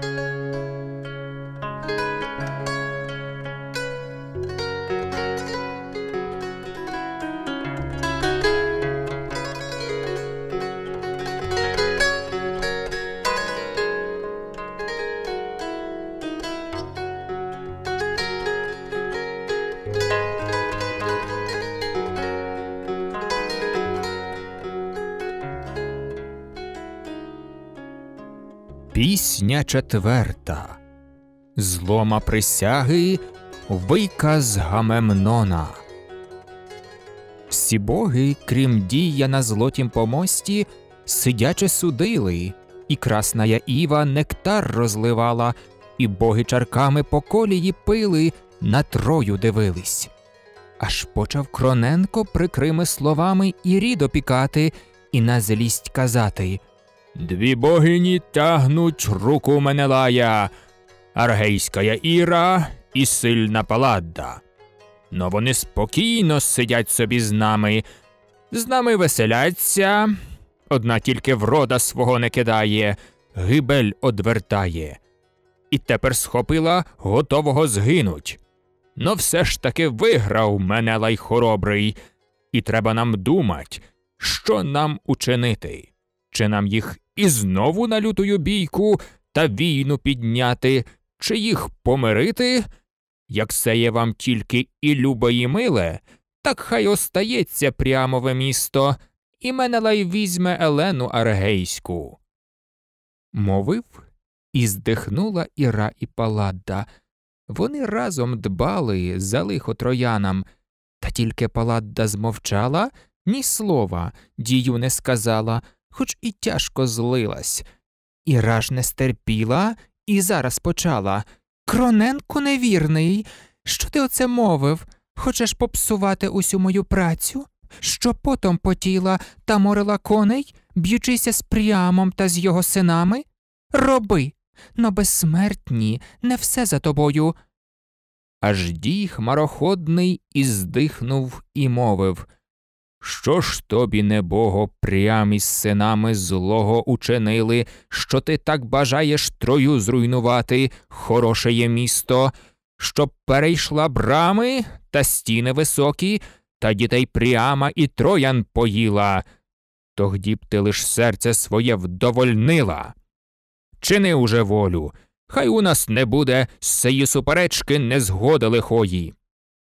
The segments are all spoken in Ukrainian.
Música Пісня четверта Злома присяги Виказ Гамемнона. Всі боги, крім дія на злотім помості, сидяче судили, і красная іва нектар розливала, і боги чарками по колії пили, на трою дивились. Аж почав Кроненко прикрими словами і рід опікати, і на злість казати. Дві богині тягнуть руку Менелая, аргейська Іра і сильна Паладда. Но вони спокійно сидять собі з нами, з нами веселяться, одна тільки врода свого не кидає, гибель одвертає. І тепер схопила готового згинуть. Но все ж таки виграв мене лай хоробрий, і треба нам думать, що нам учинити, чи нам їх і знову на лютую бійку та війну підняти, чи їх помирити? Як є вам тільки і любе, і миле, так хай остається прямове місто, і мене лай візьме Елену Аргейську. Мовив і здихнула Іра і Паладда. Вони разом дбали за лихо троянам, та тільки Паладда змовчала, ні слова дію не сказала, хоч і тяжко злилась. І раж не стерпіла і зараз почала Кроненко невірний, що ти оце мовив? Хочеш попсувати усю мою працю? Що потом потіла та морила коней, б'ючися з Пріамом та з його синами? Роби, но безсмертні, не все за тобою. Аж дій хмароходний і здихнув і мовив що ж тобі, небого, прям із синами злого учинили, що ти так бажаєш трою зруйнувати, хороше є місто, щоб перейшла брами та стіни високі, та дітей пряма і троян поїла, тогді б ти лиш серце своє вдовольнила. Чини уже волю, хай у нас не буде сеї суперечки незгоди лихої.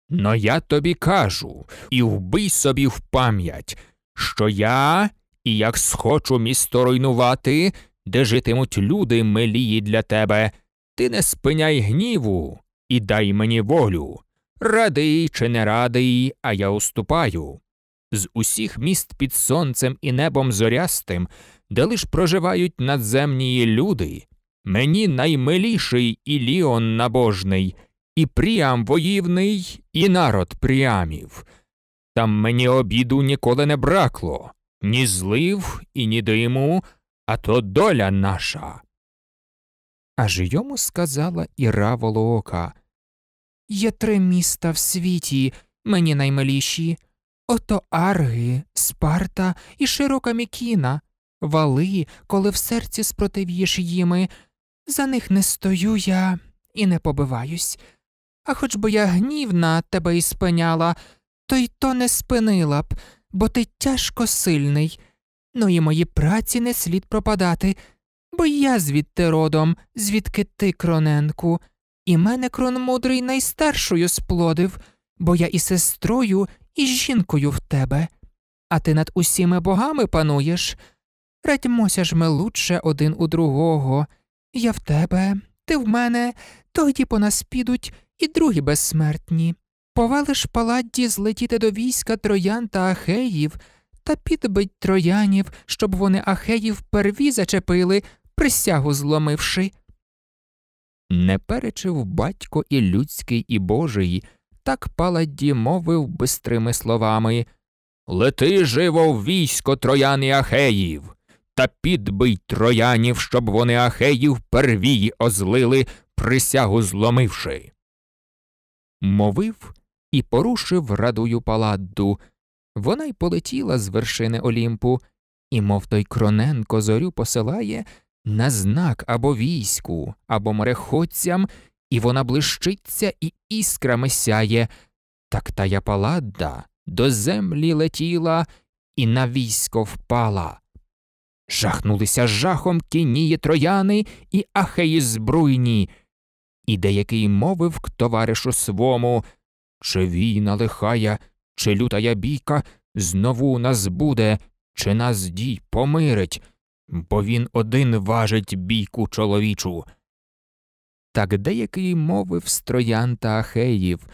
Но я тобі кажу і вбий собі в пам'ять, що я і як схочу місто руйнувати, де житимуть люди милії для тебе, ти не спиняй гніву і дай мені волю. Радий чи не радий, а я уступаю. З усіх міст під сонцем і небом зорястим, де лиш проживають надземні люди, мені наймиліший Іліон набожний і Пріам воївний, і народ Пріамів. Там мені обіду ніколи не бракло, ні злив і ні диму, а то доля наша. Аж йому сказала Іра Волоока Є три міста в світі, мені наймиліші. Ото арги, спарта і широка мікіна, вали, коли в серці спротив'єш їми. За них не стою я і не побиваюсь а хоч би я гнівна тебе і спиняла, то й то не спинила б, бо ти тяжко сильний. Ну і мої праці не слід пропадати, бо я звідти родом, звідки ти, кроненку, і мене крон мудрий найстаршою сплодив, бо я і сестрою, і жінкою в тебе, а ти над усіми богами пануєш. Радьмося ж ми лучше один у другого. Я в тебе, ти в мене, тоді по нас підуть і другі безсмертні. Повалиш паладді злетіти до війська троян та ахеїв та підбить троянів, щоб вони ахеїв перві зачепили, присягу зломивши. Не перечив батько і людський, і божий, так паладді мовив бистрими словами Лети живо в військо троян і ахеїв та підбий троянів, щоб вони ахеїв первії озлили, присягу зломивши. Мовив і порушив радую паладду. Вона й полетіла з вершини Олімпу, і, мов той Кроненко зорю посилає на знак або війську, або мореходцям, і вона блищиться і іскрами сяє. Так тая паладда до землі летіла і на військо впала. Жахнулися жахом кінії трояни і ахеї збруйні, і деякий мовив к товаришу свому Чи війна лихая, чи лютая бійка знову нас буде, чи нас дій помирить, бо він один важить бійку чоловічу. Так деякий мовив з троян та ахеїв,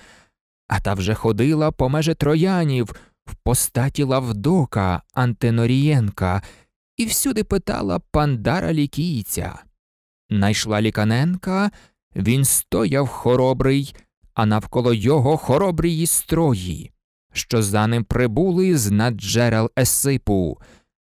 а та вже ходила по межі троянів в постаті Лавдока, Антенорієнка і всюди питала пандара лікійця. Найшла ліканенка, він стояв хоробрий, а навколо його хоробрії строї, що за ним прибули з наджерел Есипу.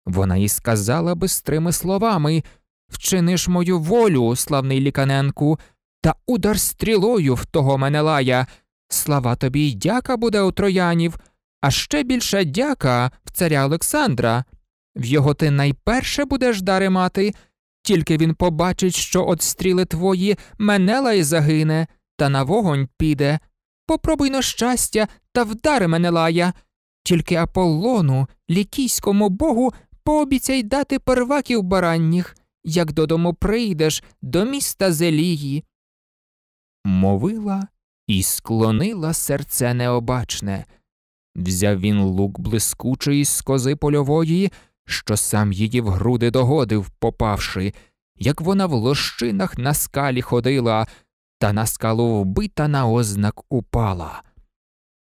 Вона й сказала бистрими словами Вчиниш мою волю, славний ліканенку, та удар стрілою в того мене лая. Слава тобі й дяка буде у троянів, а ще більша дяка в царя Олександра, в його ти найперше будеш дари мати, тільки він побачить, що от стріли твої мене лай загине, та на вогонь піде. Попробуй на щастя та вдари мене лая. Тільки Аполлону, лікійському богу, пообіцяй дати перваків баранніх, як додому прийдеш до міста Зелії. Мовила і склонила серце необачне. Взяв він лук блискучий з кози польової що сам її в груди догодив, попавши, як вона в лощинах на скалі ходила, та на скалу вбита на ознак упала.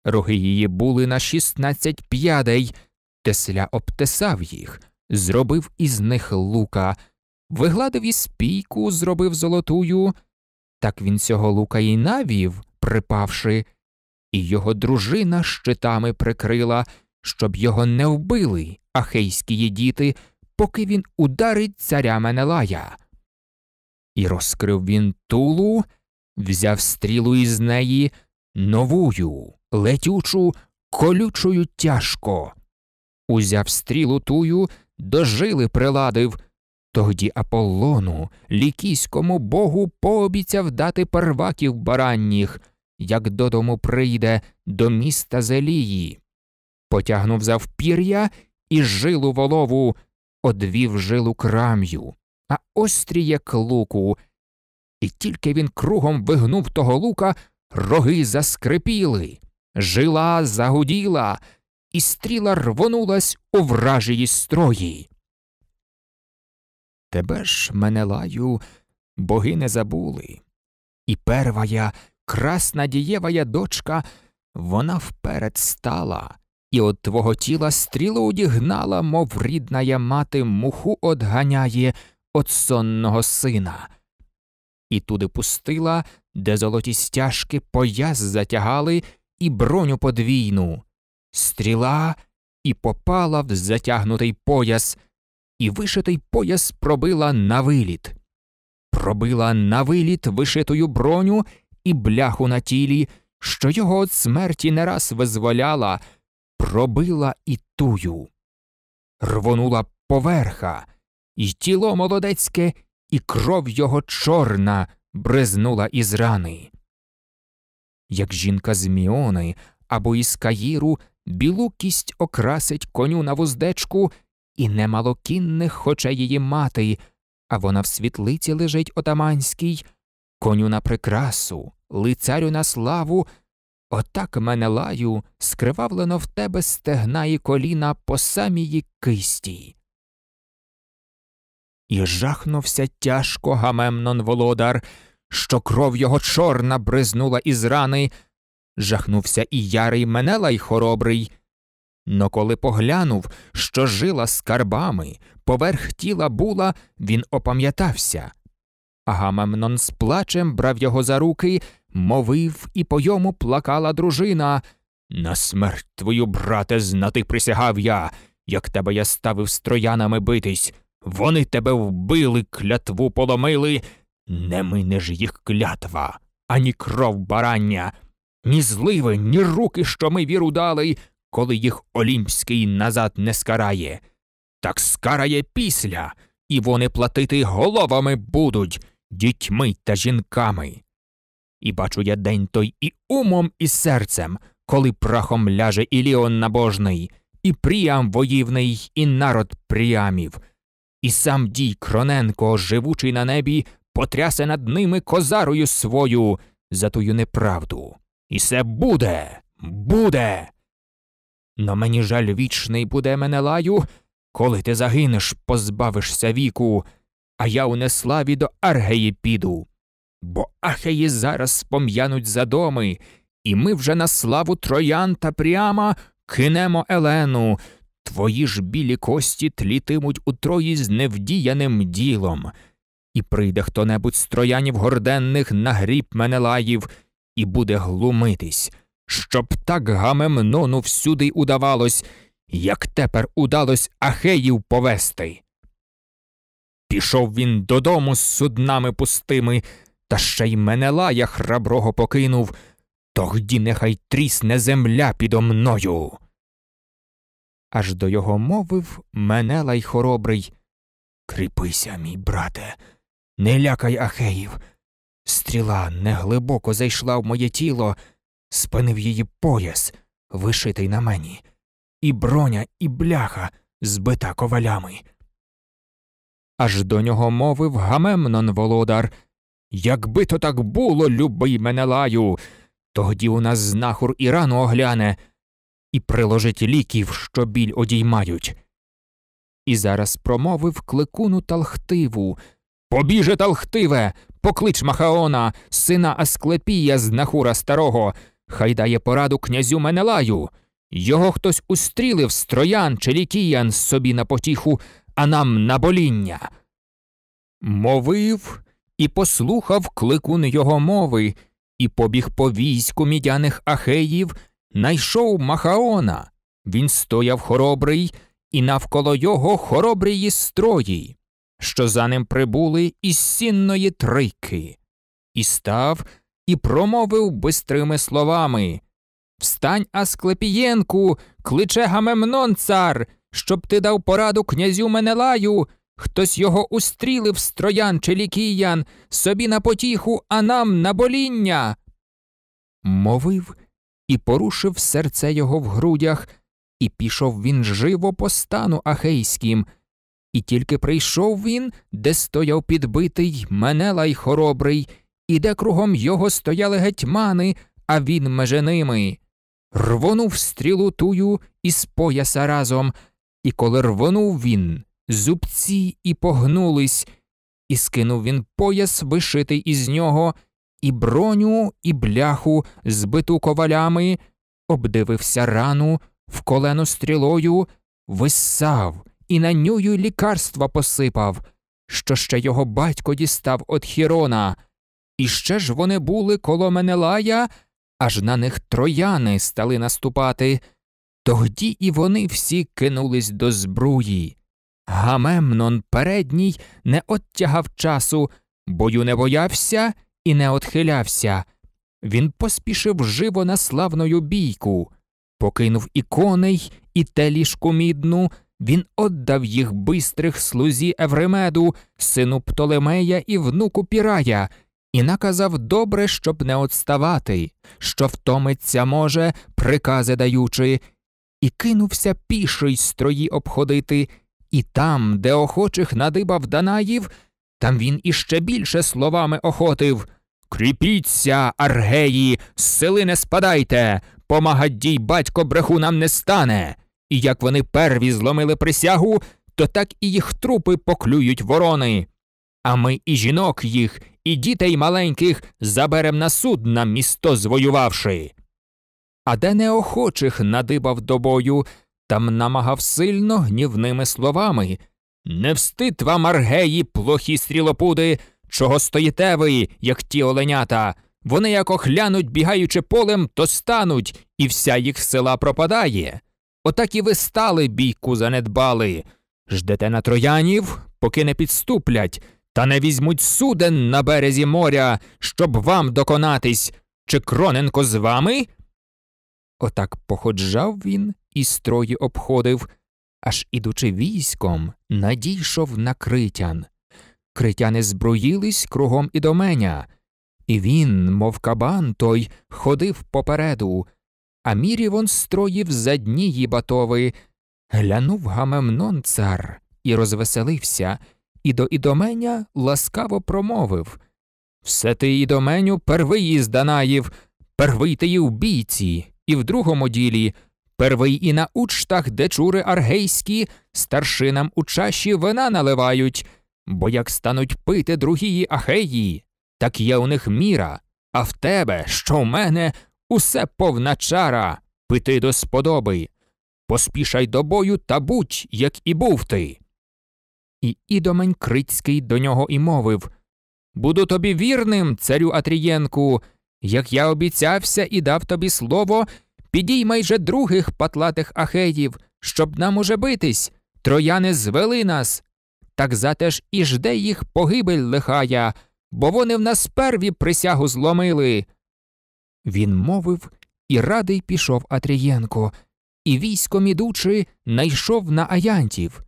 Роги її були на шістнадцять п'ядей, Тесля обтесав їх, зробив із них лука, вигладив і спійку, зробив золотую, так він цього лука і навів, припавши, і його дружина щитами прикрила щоб його не вбили, ахейські діти, поки він ударить царя Менелая. І розкрив він тулу, взяв стрілу із неї новую, летючу, колючою тяжко. Узяв стрілу тую, до жили приладив. Тоді Аполлону, лікійському богу, пообіцяв дати парваків баранніх, як додому прийде до міста Зелії потягнув за впір'я і жилу волову, одвів жилу крам'ю, а острі як луку. І тільки він кругом вигнув того лука, роги заскрипіли, жила загуділа, і стріла рвонулась у вражії строї. Тебе ж, Менелаю, боги не забули, і первая красна дієвая дочка, вона вперед стала, і от твого тіла стріло одігнала, мов рідна я мати муху одганяє от сонного сина, і туди пустила, де золоті стяжки пояс затягали і броню подвійну, стріла і попала в затягнутий пояс, і вишитий пояс пробила на виліт. Пробила на виліт вишитою броню і бляху на тілі, що його від смерті не раз визволяла пробила і тую, рвонула поверха, і тіло молодецьке, і кров його чорна бризнула із рани. Як жінка з Міони або із Каїру білу кість окрасить коню на вуздечку, і немалокінних хоче її мати, а вона в світлиці лежить отаманській, коню на прикрасу, лицарю на славу. Отак мене лаю, скривавлено в тебе стегна і коліна по самій кисті. І жахнувся тяжко гамемнон володар, що кров його чорна бризнула із рани. Жахнувся і ярий Менелай хоробрий. Но коли поглянув, що жила скарбами, поверх тіла була, він опам'ятався. Агамемнон з плачем брав його за руки мовив, і по йому плакала дружина. На смерть твою, брате, знати присягав я, як тебе я ставив з троянами битись. Вони тебе вбили, клятву поломили. Не мине ж їх клятва, ані кров барання, ні зливи, ні руки, що ми віру дали, коли їх Олімпський назад не скарає. Так скарає після, і вони платити головами будуть дітьми та жінками. І бачу я день той і умом, і серцем, коли прахом ляже і ліон набожний, і пріям воївний, і народ пріамів. І сам дій Кроненко, живучий на небі, потрясе над ними козарою свою за тую неправду. І це буде, буде. Но мені жаль вічний буде мене лаю, коли ти загинеш, позбавишся віку, а я у неславі до Аргеї піду бо ахеї зараз спом'януть задоми, і ми вже на славу троян та пряма кинемо Елену. Твої ж білі кості тлітимуть у трої з невдіяним ділом. І прийде хто небудь з троянів горденних на гріб Менелаїв і буде глумитись, щоб так гамемнону всюди удавалось, як тепер удалось Ахеїв повести. Пішов він додому з суднами пустими, та ще й Менелая храброго покинув. Тогді нехай трісне земля підо мною. Аж до його мовив Менелай хоробрий. Кріпися, мій брате, не лякай Ахеїв. Стріла неглибоко зайшла в моє тіло, спинив її пояс, вишитий на мені, і броня, і бляха збита ковалями. Аж до нього мовив Гамемнон володар, Якби то так було, любий мене лаю, тоді у нас знахур і рану огляне і приложить ліків, що біль одіймають. І зараз промовив кликуну талхтиву Побіже талхтиве, поклич Махаона, сина Асклепія з нахура старого, хай дає пораду князю Менелаю. Його хтось устрілив з троян чи лікіян собі на потіху, а нам на боління. Мовив і послухав кликун його мови, і побіг по війську мідяних ахеїв, найшов Махаона. Він стояв хоробрий, і навколо його хоробрії строї, що за ним прибули із сінної трики. і став і промовив бистрими словами Встань, Асклепієнку, кличе Гамемнон, цар, щоб ти дав пораду князю Менелаю, Хтось його устрілив строян чи лікіян, собі на потіху, а нам на боління. Мовив і порушив серце його в грудях, і пішов він живо по стану ахейським, і тільки прийшов він, де стояв підбитий Менелай хоробрий, і де кругом його стояли гетьмани, а він меже ними. Рвонув стрілу тую із пояса разом, і коли рвонув він, зубці і погнулись, і скинув він пояс, вишитий із нього, і броню, і бляху, збиту ковалями, обдивився рану, в колено стрілою, висав і на нюю лікарства посипав, що ще його батько дістав от Хірона. І ще ж вони були коло Менелая, аж на них трояни стали наступати. Тогді і вони всі кинулись до збруї. Гамемнон передній не оттягав часу, бою не боявся і не отхилявся. Він поспішив живо на славною бійку, покинув і коней, і телішку мідну, він оддав їх бистрих слузі Евремеду, сину Птолемея і внуку Пірая, і наказав добре, щоб не отставати, що втомиться може, прикази даючи, і кинувся піший строї обходити. І там, де охочих надибав Данаїв, там він іще більше словами охотив Кріпіться, аргеї, з сели не спадайте, помагадій батько бреху нам не стане. І як вони перві зломили присягу, то так і їх трупи поклюють ворони. А ми і жінок їх, і дітей маленьких заберем на суд на місто звоювавши. А де неохочих надибав до бою, там намагав сильно гнівними словами Не встид вам, аргеї, плохі стрілопуди, чого стоїте ви, як ті оленята. Вони як охлянуть, бігаючи полем, то стануть, і вся їх села пропадає. Отак і ви стали, бійку, занедбали. Ждете на троянів, поки не підступлять, та не візьмуть суден на березі моря, щоб вам доконатись, чи Кроненко з вами? Отак походжав він і строї обходив, аж ідучи військом, надійшов на критян. Критяни збруїлись кругом і до мене, і він, мов кабан той, ходив попереду, а мірівон строїв за дні їбатови. Глянув Гамемнон цар і розвеселився, і до ідоменя ласкаво промовив Все ти, ідоменю, первий з Данаїв, первий ти і в бійці, і в другому ділі, Первий і на учтах, де чури аргейські, старшинам у чаші вина наливають, бо як стануть пити другії ахеї, так є у них міра, а в тебе, що в мене, усе повна чара, пити до сподоби. Поспішай до бою та будь, як і був ти. І ідомень Крицький до нього і мовив Буду тобі вірним, царю Атрієнку, як я обіцявся і дав тобі слово підіймай же других патлатих ахеїв, щоб нам уже битись. Трояни звели нас. Так зате ж і жде їх погибель лихая, бо вони в нас перві присягу зломили. Він мовив і радий пішов Атрієнко, і військом ідучи, найшов на аянтів.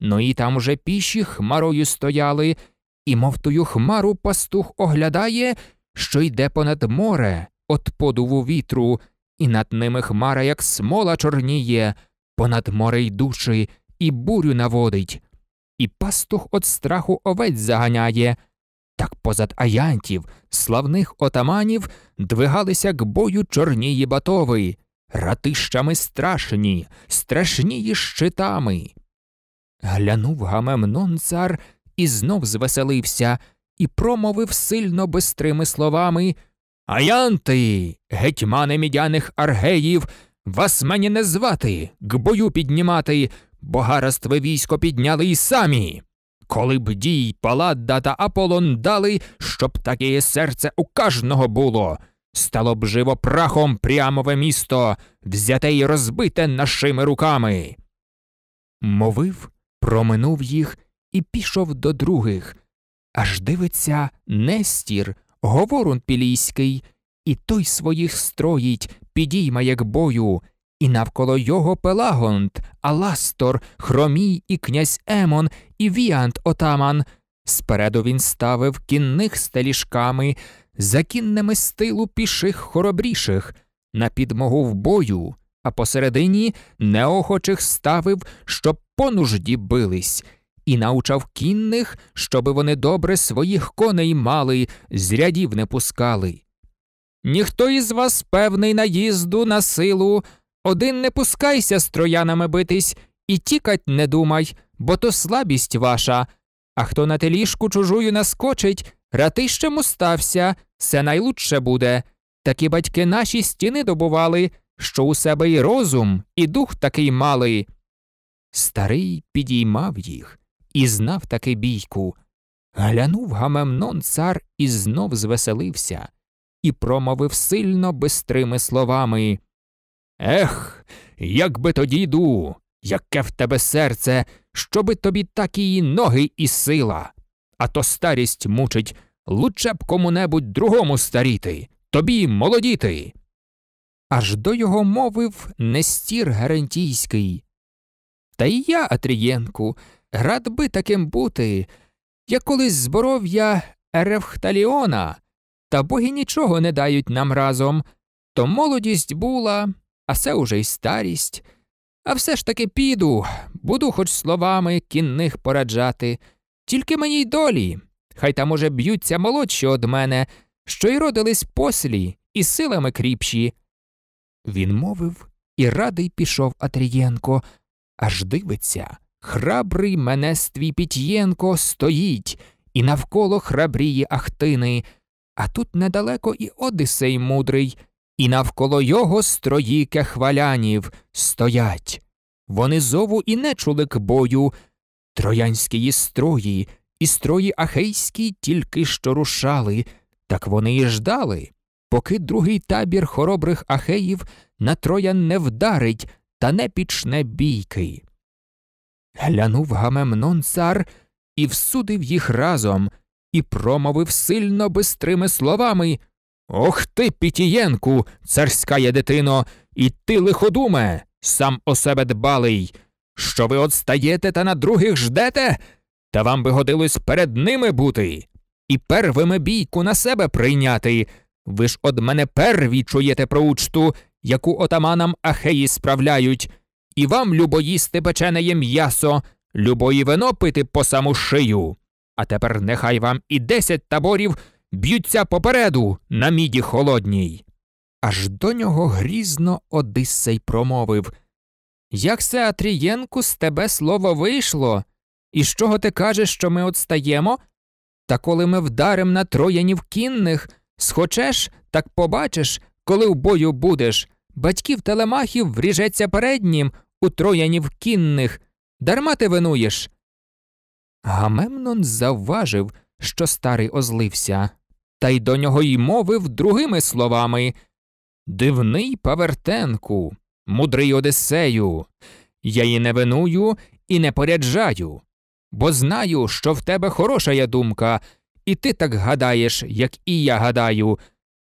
Ну і там уже піші хмарою стояли, і, мов тую хмару пастух оглядає, що йде понад море от подуву вітру, і над ними хмара, як смола чорніє, понад море й душі, і бурю наводить, і пастух от страху овець заганяє. Так позад аянтів, славних отаманів, двигалися к бою чорнії батови, ратищами страшні, страшнії щитами. Глянув Гамемнон цар і знов звеселився, і промовив сильно бистрими словами Аянти, гетьмани мідяних аргеїв, вас мені не звати, к бою піднімати, бо гаразд ви військо підняли й самі. Коли б дій Паладда та Аполлон дали, щоб таке серце у кожного було, стало б живо прахом прямове місто, взяте й розбите нашими руками. Мовив, проминув їх і пішов до других. Аж дивиться Нестір говорун пілійський, і той своїх строїть, підійма, як бою, і навколо його Пелагонт, Аластор, Хромій і князь Емон, і Віант отаман. Спереду він ставив кінних стеліжками, за кінними стилу піших хоробріших, на підмогу в бою, а посередині неохочих ставив, щоб по нужді бились і навчав кінних, щоби вони добре своїх коней мали, з рядів не пускали. Ніхто із вас певний наїзду на силу, один не пускайся з троянами битись, і тікать не думай, бо то слабість ваша. А хто на теліжку чужую наскочить, ратищем устався, все найлучше буде. Такі батьки наші стіни добували, що у себе і розум, і дух такий малий. Старий підіймав їх, і знав таки бійку. Глянув гамемнон цар і знов звеселився, і промовив сильно бистрими словами Ех, як би тоді йду, яке в тебе серце, щоби тобі так і ноги і сила. А то старість мучить, лучше б кому небудь другому старіти, тобі молодіти. Аж до його мовив Нестір Гарантійський. Та й я, Атрієнку, Рад би таким бути. Я колись зборов я Еревхталіона, та боги нічого не дають нам разом. То молодість була, а це уже й старість. А все ж таки піду, буду хоч словами кінних пораджати, тільки мені й долі. Хай там уже б'ються молодші од мене, що й родились послі і силами кріпші. Він мовив і радий пішов Атрієнко, аж дивиться. Храбрий менествій Пітєнко стоїть, і навколо храбрії Ахтини, а тут недалеко і Одисей мудрий, і навколо його строї кехвалянів стоять. Вони зову і не чули к бою. Троянські строї, і строї ахейські тільки що рушали, так вони і ждали, поки другий табір хоробрих ахеїв на троян не вдарить та не пічне бійки. Глянув Гамемнон цар і всудив їх разом, і промовив сильно бистрими словами Ох ти, Пітієнку, царська є дитино, і ти лиходуме, сам о себе дбалий. Що ви отстаєте та на других ждете? Та вам би годилось перед ними бути, і первими бійку на себе прийняти. Ви ж од мене перві чуєте про учту, яку отаманам Ахеї справляють, і вам любо їсти печене м'ясо, любо і вино пити по саму шию. А тепер нехай вам і десять таборів б'ються попереду на міді холодній. Аж до нього грізно Одиссей промовив Як се, Атрієнку, з тебе слово вийшло, і з чого ти кажеш, що ми отстаємо? Та коли ми вдарим на троянів кінних, схочеш, так побачиш, коли в бою будеш. Батьків телемахів вріжеться переднім, у троянів кінних, дарма ти винуєш. Гамемнон завважив, що старий озлився, та й до нього й мовив другими словами Дивний Павертенку, мудрий Одиссею, я її не виную і не поряджаю, бо знаю, що в тебе хороша є думка, і ти так гадаєш, як і я гадаю.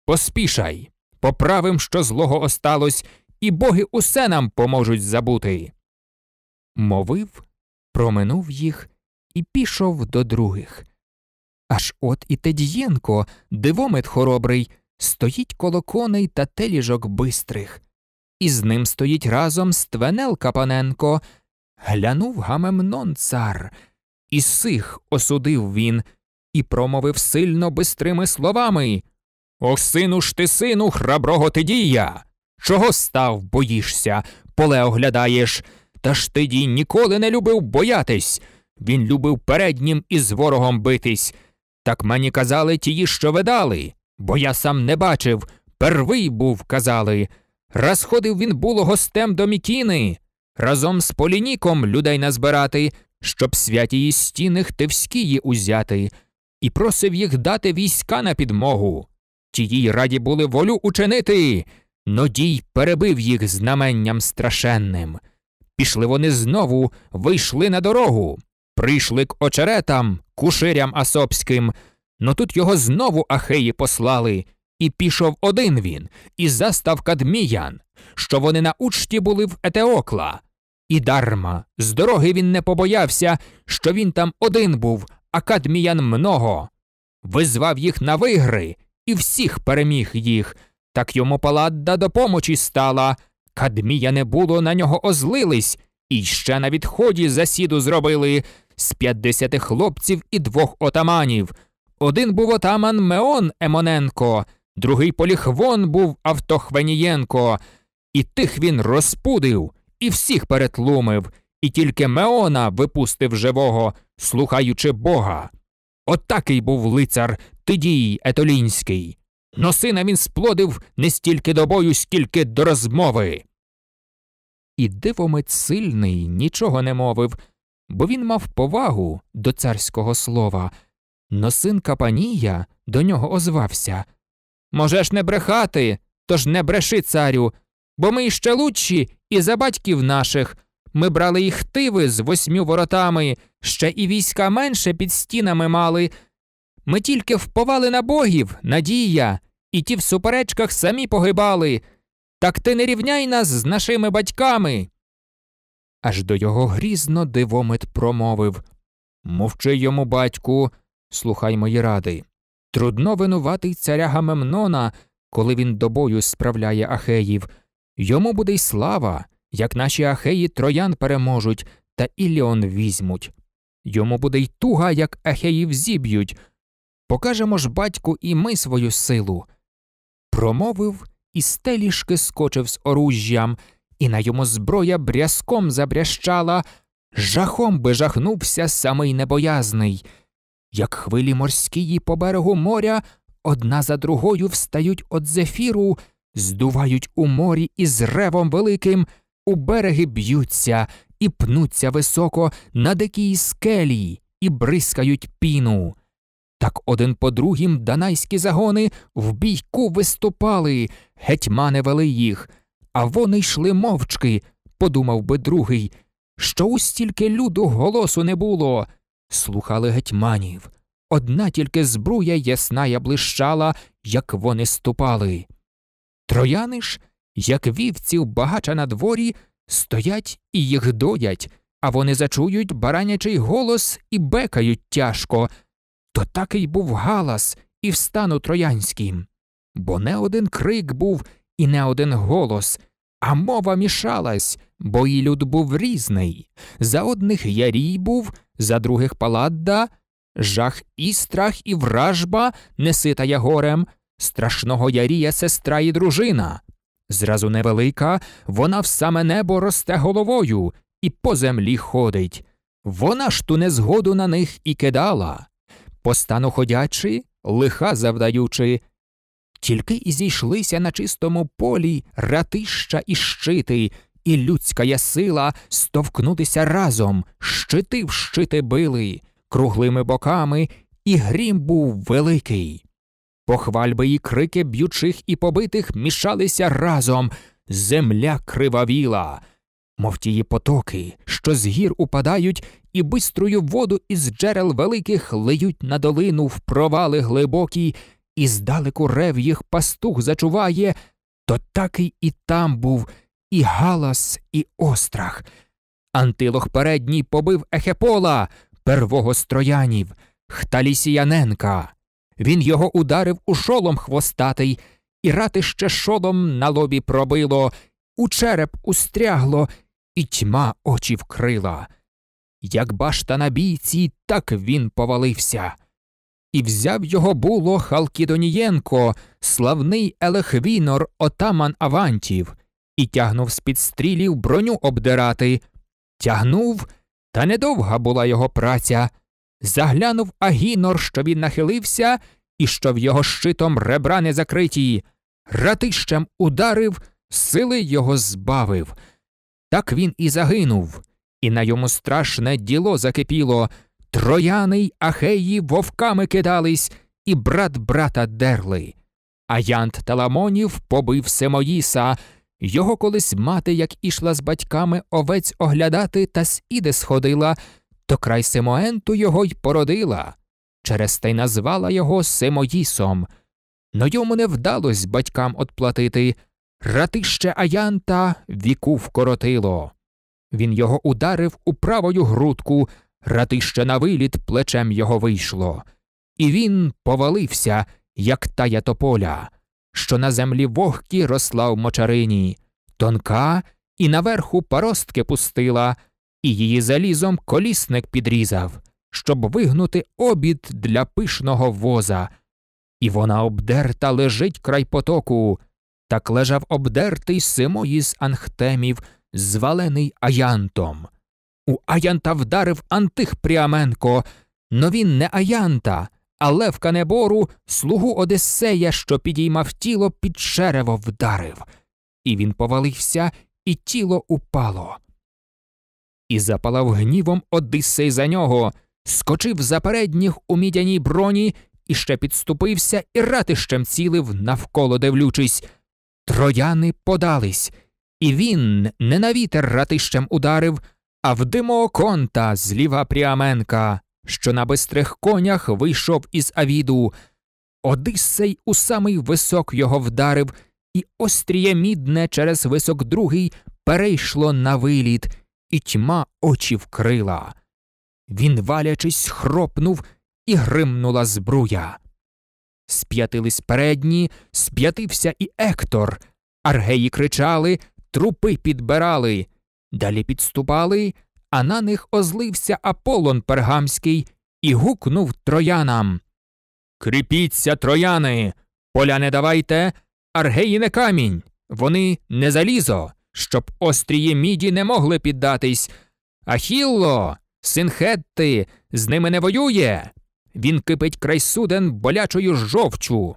Поспішай, поправим, що злого осталось, і боги усе нам поможуть забути. Мовив, проминув їх і пішов до других. Аж от і Тедієнко, дивомит хоробрий, стоїть коло коней та теліжок бистрих. І з ним стоїть разом Ственел Капаненко. Глянув Гамемнон цар, і сих осудив він, і промовив сильно бистрими словами О, сину ж ти, сину, храброго ти дія! Чого став, боїшся, поле оглядаєш? Та ж ти дій ніколи не любив боятись. Він любив переднім із ворогом битись. Так мені казали тії, що видали, бо я сам не бачив. Первий був, казали. Раз ходив він було гостем до Мікіни, разом з полініком людей назбирати, щоб святії стіни хтивськії узяти, і просив їх дати війська на підмогу. Тії раді були волю учинити. Нодій перебив їх знаменням страшенним. Пішли вони знову, вийшли на дорогу. Прийшли к очеретам, куширям асопським. Но ну тут його знову ахеї послали, і пішов один він, і застав кадміян, що вони на учті були в Етеокла. І дарма, з дороги він не побоявся, що він там один був, а кадміян много. Визвав їх на вигри і всіх переміг їх так йому паладда до помочі стала. Кадмія не було, на нього озлились, і ще на відході засіду зробили з п'ятдесяти хлопців і двох отаманів. Один був отаман Меон Емоненко, другий поліхвон був Автохвенієнко. І тих він розпудив, і всіх перетлумив, і тільки Меона випустив живого, слухаючи бога. Отакий От був лицар Тидій Етолінський но сина він сплодив не стільки до бою, скільки до розмови. І дивомець сильний нічого не мовив, бо він мав повагу до царського слова. Но син Капанія до нього озвався Можеш не брехати, тож не бреши, царю, бо ми іще лучші і за батьків наших. Ми брали їх тиви з восьмю воротами, ще і війська менше під стінами мали, ми тільки вповали на богів, надія, і ті в суперечках самі погибали. Так ти не рівняй нас з нашими батьками. Аж до його грізно дивомит промовив Мовчи йому, батьку, слухай мої ради. Трудно винуватий царя Гамемнона, коли він до бою справляє Ахеїв. Йому буде й слава, як наші Ахеї троян переможуть та Іліон візьмуть. Йому буде й туга, як Ахеїв зіб'ють покажемо ж батьку і ми свою силу. Промовив і стелішки скочив з оружжям, і на йому зброя брязком забрящала, жахом би жахнувся самий небоязний. Як хвилі морські по берегу моря, одна за другою встають од зефіру, здувають у морі і з ревом великим, у береги б'ються і пнуться високо на дикій скелі і бризкають піну. Так один по другім данайські загони в бійку виступали, гетьмани вели їх, а вони йшли мовчки, подумав би другий, що у стільки люду голосу не було. Слухали гетьманів. Одна тільки збруя ясна блищала, як вони ступали. Трояни ж, як вівців багача на дворі, стоять і їх доять, а вони зачують баранячий голос і бекають тяжко то такий був галас і в стану троянським. Бо не один крик був і не один голос, а мова мішалась, бо і люд був різний. За одних ярій був, за других паладда, жах і страх, і вражба, несита я горем, страшного ярія сестра і дружина. Зразу невелика, вона в саме небо росте головою і по землі ходить. Вона ж ту незгоду на них і кидала постану ходячі, лиха завдаючи. Тільки і зійшлися на чистому полі ратища і щити, і людська я сила стовкнутися разом, щити в щити били, круглими боками, і грім був великий. Похвальби і крики б'ючих і побитих мішалися разом, земля кривавіла, мов тії потоки, що з гір упадають і биструю воду із джерел великих лиють на долину в провали глибокі, і здалеку рев їх пастух зачуває, то такий і там був і галас, і острах. Антилох передній побив Ехепола, первого з троянів, Хталісіяненка. Він його ударив у шолом хвостатий, і ратище шолом на лобі пробило, у череп устрягло, і тьма очі вкрила як башта на бійці, так він повалився. І взяв його було Халкідонієнко, славний Елехвінор, отаман Авантів, і тягнув з під стрілів броню обдирати. Тягнув, та недовга була його праця. Заглянув Агінор, що він нахилився, і що в його щитом ребра не закриті. Ратищем ударив, сили його збавив. Так він і загинув і на йому страшне діло закипіло. Трояни й ахеї вовками кидались, і брат брата дерли. Аянт Таламонів побив Семоїса. Його колись мати, як ішла з батьками овець оглядати та сіде сходила, то край Симоенту його й породила. Через те й назвала його Симоїсом. Но йому не вдалось батькам отплатити. Ратище Аянта віку вкоротило. Він його ударив у правою грудку, ратище на виліт плечем його вийшло. І він повалився, як тая тополя, що на землі вогкі росла в мочарині, тонка і наверху паростки пустила, і її залізом колісник підрізав, щоб вигнути обід для пишного воза. І вона обдерта лежить край потоку, так лежав обдертий Симої з анхтемів звалений Аянтом. У Аянта вдарив Антих Пріаменко, но він не Аянта, а Левка Канебору слугу Одиссея, що підіймав тіло, під черево вдарив. І він повалився, і тіло упало. І запалав гнівом Одиссей за нього, скочив за передніх у мідяній броні і ще підступився і ратищем цілив навколо дивлючись. Трояни подались і він не на вітер ратищем ударив, а в димооконта зліва Пріаменка, що на бистрих конях вийшов із Авіду. Одиссей у самий висок його вдарив, і остріє мідне через висок другий перейшло на виліт, і тьма очі вкрила. Він, валячись, хропнув і гримнула збруя. Сп'ятились передні, сп'ятився і Ектор. Аргеї кричали, трупи підбирали, далі підступали, а на них озлився Аполлон Пергамський і гукнув троянам Кріпіться, трояни, поля не давайте, аргеї не камінь, вони не залізо, щоб острії міді не могли піддатись. Ахілло, Синхетти, з ними не воює. Він кипить край суден болячою жовчу.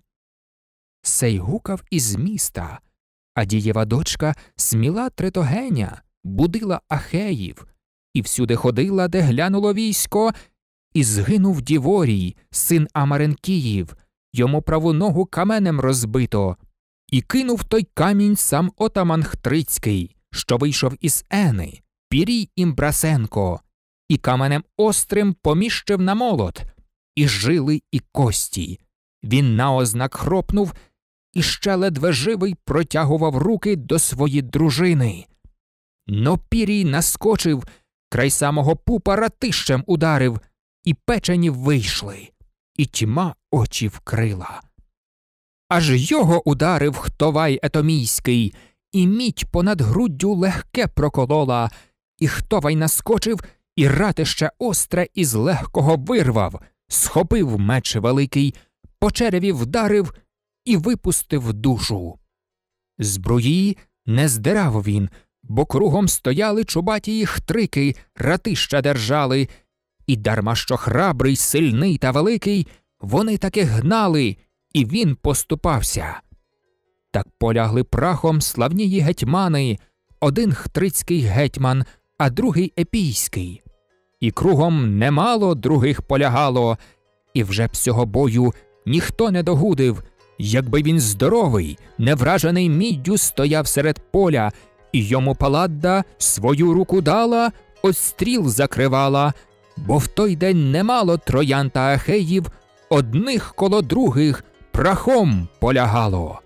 Сей гукав із міста, а дієва дочка сміла третогеня будила ахеїв, і всюди ходила, де глянуло військо, і згинув Діворій, син Амаренкіїв, йому праву ногу каменем розбито, і кинув той камінь сам отаман Хтрицький, що вийшов із Ени, Пірій Імбрасенко, і каменем острим поміщив на молот, і жили, і кості. Він наознак хропнув і ще ледве живий протягував руки до своєї дружини. Но пірій наскочив, край самого пупа ратищем ударив, і печені вийшли, і тьма очі вкрила. Аж його ударив хтовай етомійський, і мідь понад груддю легке проколола, і хтовай наскочив, і ратище остре із легкого вирвав, схопив меч великий, по череві вдарив і випустив душу. Зброї не здирав він, бо кругом стояли чубаті їх трики, ратища держали, і дарма що храбрий, сильний та великий, вони таки гнали, і він поступався. Так полягли прахом славнії гетьмани, один хтрицький гетьман, а другий епійський. І кругом немало других полягало, і вже б цього бою ніхто не догудив. Якби він здоровий, невражений міддю стояв серед поля, і йому паладда свою руку дала, остріл закривала, бо в той день немало троян та ахеїв одних коло других прахом полягало.